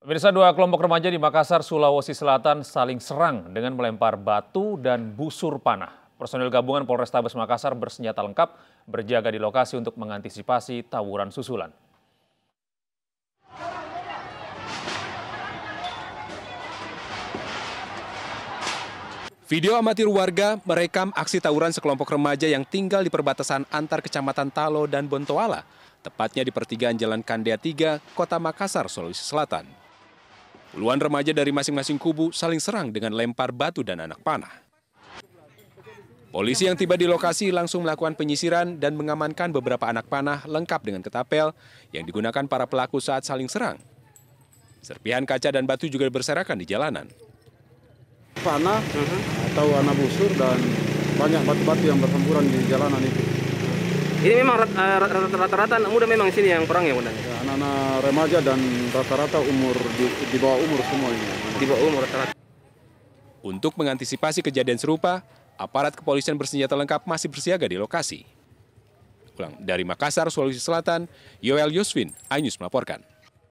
Pemirsa dua kelompok remaja di Makassar, Sulawesi Selatan saling serang dengan melempar batu dan busur panah. Personil gabungan Polrestabes Makassar bersenjata lengkap berjaga di lokasi untuk mengantisipasi tawuran susulan. Video amatir warga merekam aksi tawuran sekelompok remaja yang tinggal di perbatasan antar kecamatan Talo dan Bontoala, tepatnya di pertigaan Jalan Kandia 3, Kota Makassar, Sulawesi Selatan. Puluhan remaja dari masing-masing kubu saling serang dengan lempar batu dan anak panah. Polisi yang tiba di lokasi langsung melakukan penyisiran dan mengamankan beberapa anak panah lengkap dengan ketapel yang digunakan para pelaku saat saling serang. Serpihan kaca dan batu juga berserakan di jalanan. Panah atau anak busur dan banyak batu-batu yang bertemburan di jalanan itu. Ini memang eh, rata-rata anak muda memang di sini yang perang ya, Bunda? Ya, anak-anak remaja dan rata-rata umur di, di bawah umur semua ini. Di bawah umur rata-rata. Untuk mengantisipasi kejadian serupa, aparat kepolisian bersenjata lengkap masih bersiaga di lokasi. Ulang dari Makassar, Sulawesi Selatan, Yoel Yoswin, Ainus melaporkan.